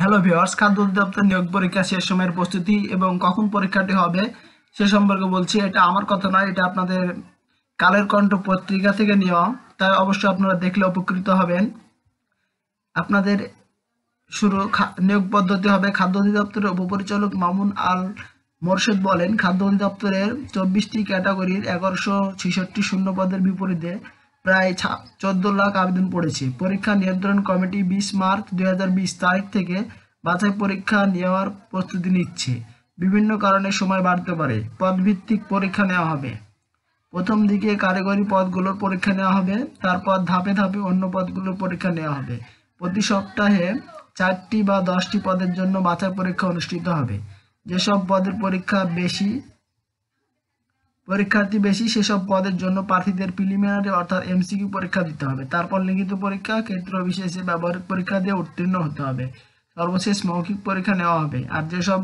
hello viewers খাদ্য অধিদপ্তর নিয়োগ পরীক্ষা শেষ সময়ের প্রস্তুতি এবং কখন পরীক্ষাটি হবে সে সম্পর্কে বলছি এটা আমার কথা নয় এটা আপনাদের কালের কণ্ঠ পত্রিকা থেকে নেওয়া তাই অবশ্যই আপনারা দেখলে উপকৃত হবেন আপনাদের শুরু নিয়োগ পদ্ধতি হবে খাদ্য অধিদপ্তরের উপপরিচালক মামুন আল মোরশেদ বলেন খাদ্য অধিদপ্তরের চব্বিশটি ক্যাটাগরির এগারোশো ছেষট্টি শূন্য পদের বিপরীতে প্রায় চোদ্দ লাখ আবেদন পড়েছে পরীক্ষা নিয়ন্ত্রণ কমিটি বিশ মার্চ দুই তারিখ থেকে বাছাই পরীক্ষা নেওয়ার প্রস্তুতি নিচ্ছে বিভিন্ন কারণে সময় বাড়তে পারে পদভিত্তিক পরীক্ষা নেওয়া হবে প্রথম দিকে কারিগরি পদগুলোর পরীক্ষা নেওয়া হবে তারপর ধাপে ধাপে অন্য পদগুলোর পরীক্ষা নেওয়া হবে প্রতি সপ্তাহে চারটি বা দশটি পদের জন্য বাছাই পরীক্ষা অনুষ্ঠিত হবে যেসব পদের পরীক্ষা বেশি পরীক্ষার্থী বেশি সেসব পদের জন্য প্রার্থীদের প্রিলিমিনারি অর্থাৎ এমসিকিউ পরীক্ষা দিতে হবে তারপর লিখিত পরীক্ষা ক্ষেত্র বিশেষে ব্যবহারিক পরীক্ষা দিয়ে উত্তীর্ণ হতে হবে সর্বশেষ মৌখিক পরীক্ষা নেওয়া হবে আর যেসব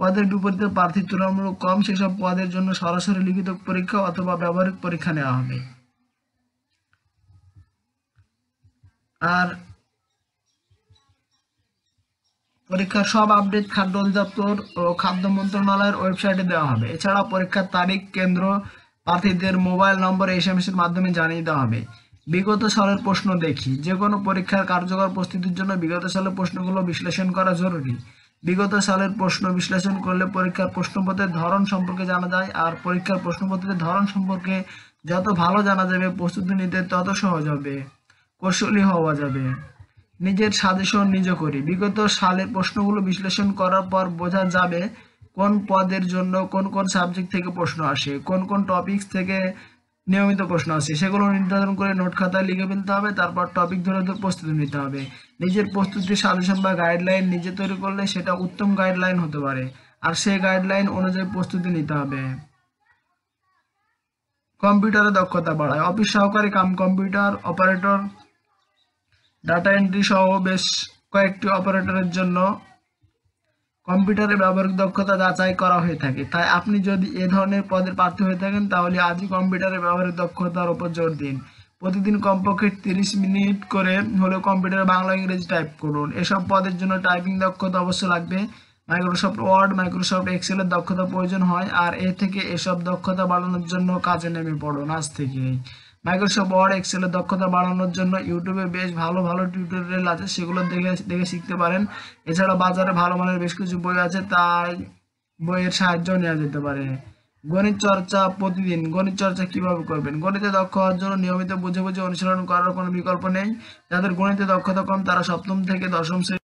পদের বিপরীতে প্রার্থী তুলনামূলক কম সেসব পদের জন্য সরাসরি লিখিত পরীক্ষা অথবা ব্যবহারিক পরীক্ষা নেওয়া হবে আর পরীক্ষার সব আপডেট খাদ্য অধিদপ্তর ও খাদ্য মন্ত্রণালয়ের ওয়েবসাইটে দেওয়া হবে এছাড়া পরীক্ষার তারিখ কেন্দ্র প্রার্থীদের মোবাইল নম্বর এস এম এর মাধ্যমে জানিয়ে দেওয়া হবে বিগত সালের প্রশ্ন দেখি যে কোনো পরীক্ষার কার্যকর প্রস্তুতির জন্য বিগত সালের প্রশ্নগুলো বিশ্লেষণ করা জরুরি বিগত সালের প্রশ্ন বিশ্লেষণ করলে পরীক্ষার প্রশ্নপত্রের ধরন সম্পর্কে জানা যায় আর পরীক্ষার প্রশ্নপত্রের ধরন সম্পর্কে যত ভালো জানা যাবে প্রস্তুতি নিতে তত সহজ হবে কৌশলী হওয়া যাবে নিজের সাজেশন নিজে করি বিগত সালের প্রশ্নগুলো বিশ্লেষণ করার পর বোঝা যাবে কোন পদের জন্য কোন কোন সাবজেক্ট থেকে প্রশ্ন আসে কোন কোন টপিক থেকে নিয়মিত প্রশ্ন আসে সেগুলো নির্ধারণ করে নোট খাতায় লিখে ফেলতে হবে তারপর টপিক ধরে ধরে প্রস্তুতি নিতে হবে নিজের প্রস্তুতি সাজেশন বা গাইডলাইন নিজে তৈরি করলে সেটা উত্তম গাইডলাইন হতে পারে আর সেই গাইডলাইন অনুযায়ী প্রস্তুতি নিতে হবে কম্পিউটারে দক্ষতা বাড়ায় অফিস সহকারী cum computer operator data entry সহ বেশ কয়েকটি অপারেটরের জন্য কম্পিউটারের ব্যবহারিক দক্ষতা যাচাই করা হয়ে থাকে তাই আপনি যদি এ ধরনের পদের প্রার্থী হয়ে থাকেন তাহলে আজই কম্পিউটারের ব্যবহারিক দক্ষতার উপর জোর দিন প্রতিদিন কমপক্ষে তিরিশ মিনিট করে হলেও কম্পিউটারে বাংলা ইংরেজি টাইপ করুন এসব পদের জন্য টাইপিং দক্ষতা অবশ্যই লাগবে মাইক্রোসফট ওয়ার্ড মাইক্রোসফট এক্সেলের দক্ষতা প্রয়োজন হয় আর এ থেকে এসব দক্ষতা বাড়ানোর জন্য কাজে নেমে পড়ুন আজ থেকেই মাইক্রোসফট ওয়ার্ড এক্সেলের দক্ষতা বাড়ানোর জন্য ইউটিউবে বেশ ভালো ভালো টিউটোরিয়াল আছে সেগুলো দেখে দেখে শিখতে পারেন এছাড়া বাজারে ভালো মানের বেশ কিছু বই আছে তাই বইয়ের সাহায্য নেওয়া যেতে পারে গণিত চর্চা প্রতিদিন গণিত চর্চা কিভাবে করবেন গণিতে দক্ষ হওয়ার জন্য নিয়মিত বুঝে বুঝে অনুশীলন করার কোনো বিকল্প নেই যাদের গণিতে দক্ষতা কম তারা সপ্তম থেকে দশম শ্রেণী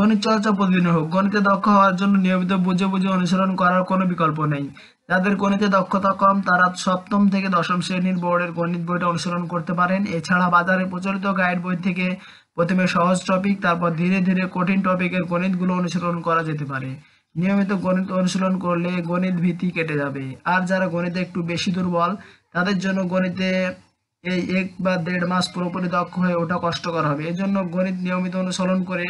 গণিত চর্চা প্রতিদিন হোক গণিতে দক্ষ হওয়ার জন্য নিয়মিত বুঝে বুঝে অনুসরণ করার কোনো বিকল্প নেই যাদের গণিতে দক্ষতা কম তারা সপ্তম থেকে দশম শ্রেণীর বোর্ডের গণিত বইটা অনুসরণ করতে পারেন এছাড়া বাজারে প্রচলিত গাইড বই থেকে প্রথমে সহজ টপিক তারপর ধীরে ধীরে কঠিন টপিকের গণিতগুলো অনুসরণ করা যেতে পারে নিয়মিত গণিত অনুশীলন করলে গণিত ভীতি কেটে যাবে আর যারা গণিতে একটু বেশি দুর্বল তাদের জন্য গণিতে এই এক বা দেড় মাস পুরোপুরি দক্ষ হয়ে ওটা কষ্টকর হবে এজন্য গণিত নিয়মিত অনুসরণ করে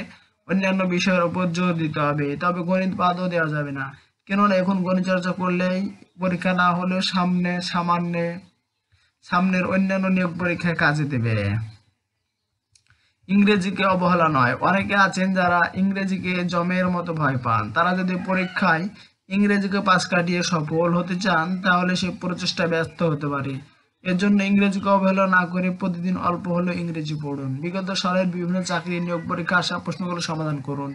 অন্যান্য বিষয়ের উপর জোর দিতে হবে তবে গণিত বাদও দেওয়া যাবে না কেননা এখন গণিত চর্চা করলেই পরীক্ষা না হলেও সামনে সামান্য সামনের অন্যান্য নিয়োগ পরীক্ষায় কাজে দেবে ইংরেজিকে অবহেলা নয় অনেকে আছেন যারা ইংরেজিকে জমের মতো ভয় পান তারা যদি পরীক্ষায় ইংরেজিকে পাশ কাটিয়ে সফল হতে চান তাহলে সে প্রচেষ্টা ব্যস্ত হতে পারে এর জন্য ইংরেজিকে অবহেলা না করে প্রতিদিন অল্প হলেও ইংরেজি পড়ুন বিগত সালের বিভিন্ন চাকরি নিয়োগ পরীক্ষা আসা প্রশ্নগুলো সমাধান করুন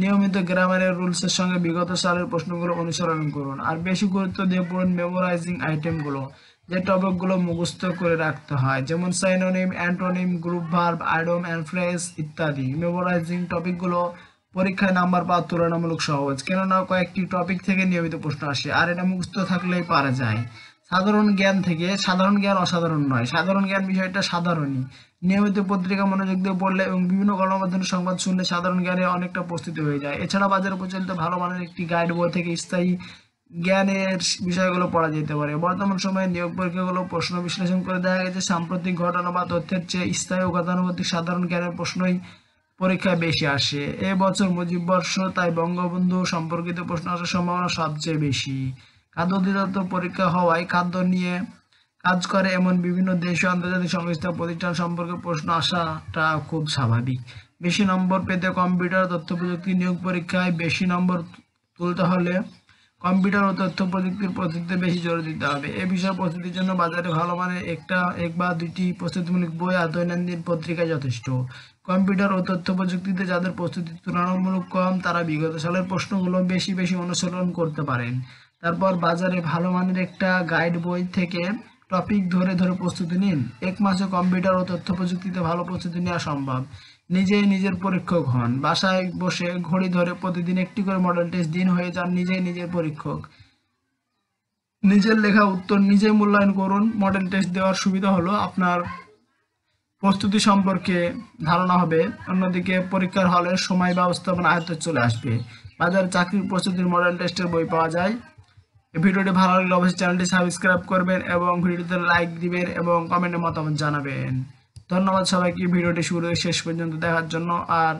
নিয়মিত গ্রামারের রুলসের সঙ্গে বিগত সালের প্রশ্নগুলো অনুসরণ করুন আর বেশি গুরুত্ব দিয়ে পড়ুন মেমোরাইজিং আইটেমগুলো যে টপিকগুলো মুখস্থ করে রাখতে হয় যেমন synonym antonym group verb idiom and phrase ইত্যাদি মেমোরাইজিং টপিকগুলো পরীক্ষায় নাম্বার পাওয়া তুলনামূলক সহজ কেননা কয়েকটি টপিক থেকে নিয়মিত প্রশ্ন আসে আর এটা মুখস্থ থাকলেই পারা যায় সাধারণ জ্ঞান থেকে সাধারণ জ্ঞান অসাধারণ নয় সাধারণ জ্ঞান বিষয়টা সাধারণই নিয়মিত পত্রিকা মনোযোগ দিয়ে পড়লে এবং বিভিন্ন গণমাধ্যমের সংবাদ শুনলে সাধারণ জ্ঞানে অনেকটা প্রস্তুতি হয়ে যায় এছাড়া বাজারে প্রচলিত ভালো মানের একটি গাইড বই থেকে স্থায়ী জ্ঞানের বিষয়গুলো পড়া যেতে পারে বর্তমান সময়ে নিয়োগ পরীক্ষাগুলো প্রশ্ন বিশ্লেষণ করে দেখা গেছে সাম্প্রতিক ঘটনা বা তথ্যের চেয়ে স্থায়ী ও গতানুগতিক সাধারণ জ্ঞানের প্রশ্নই পরীক্ষা বেশি আসে এবছর মুজিব বর্ষ তাই বঙ্গবন্ধু সম্পর্কিত প্রশ্ন আসার সম্ভাবনা সবচেয়ে বেশি খাদ্য অধিদপ্তর পরীক্ষা হওয়ায় খাদ্য নিয়ে কাজ করে এমন বিভিন্ন দেশ ও আন্তর্জাতিক সংস্থা প্রতিষ্ঠান সম্পর্কে প্রশ্ন আসাটা খুব স্বাভাবিক বেশি নম্বর পেতে কম্পিউটার তথ্য প্রযুক্তি নিয়োগ পরীক্ষায় বেশি নম্বর তুলতে হলে কম্পিউটার ও তথ্য প্রযুক্তির প্রস্তুতিতে বেশি জোর দিতে হবে এ বিষয়ে প্রস্তুতির জন্য বাজারে ভালো মানের একটা এক বা দুটি প্রস্তুতিমূলক বই আর দৈনন্দিন পত্রিকা যথেষ্ট কম্পিউটার ও তথ্য প্রযুক্তিতে যাদের প্রস্তুতি তুলনামূলক কম তারা বিগত সালের প্রশ্নগুলো বেশি বেশি অনুসরণ করতে পারেন তারপর বাজারে ভালো মানের একটা গাইড বই থেকে টপিক ধরে ধরে প্রস্তুতি নিন এক মাসে কম্পিউটার ও তথ্য প্রযুক্তিতে ভালো প্রস্তুতি নেওয়া সম্ভব নিজেই নিজের পরীক্ষক হন বাসায় বসে ঘড়ি ধরে প্রতিদিন একটি করে মডেল টেস্ট দিন হয়ে যান নিজেই নিজের পরীক্ষক নিজের লেখা উত্তর নিজে মূল্যায়ন করুন মডেল টেস্ট দেওয়ার সুবিধা হলো আপনার প্রস্তুতি সম্পর্কে ধারণা হবে অন্যদিকে পরীক্ষার হলে সময় ব্যবস্থাপনা আয়ত্ত চলে আসবে বাজার চাকরির প্রস্তুতির মডেল টেস্টের বই পাওয়া যায় ভিডিওটি ভালো লাগলে অবশ্যই চ্যানেলটি সাবস্ক্রাইব করবেন এবং ভিডিওতে লাইক দিবেন এবং কমেন্টে মতামত জানাবেন ধন্যবাদ সবাইকে ভিডিওটি শুরু শেষ পর্যন্ত দেখার জন্য আর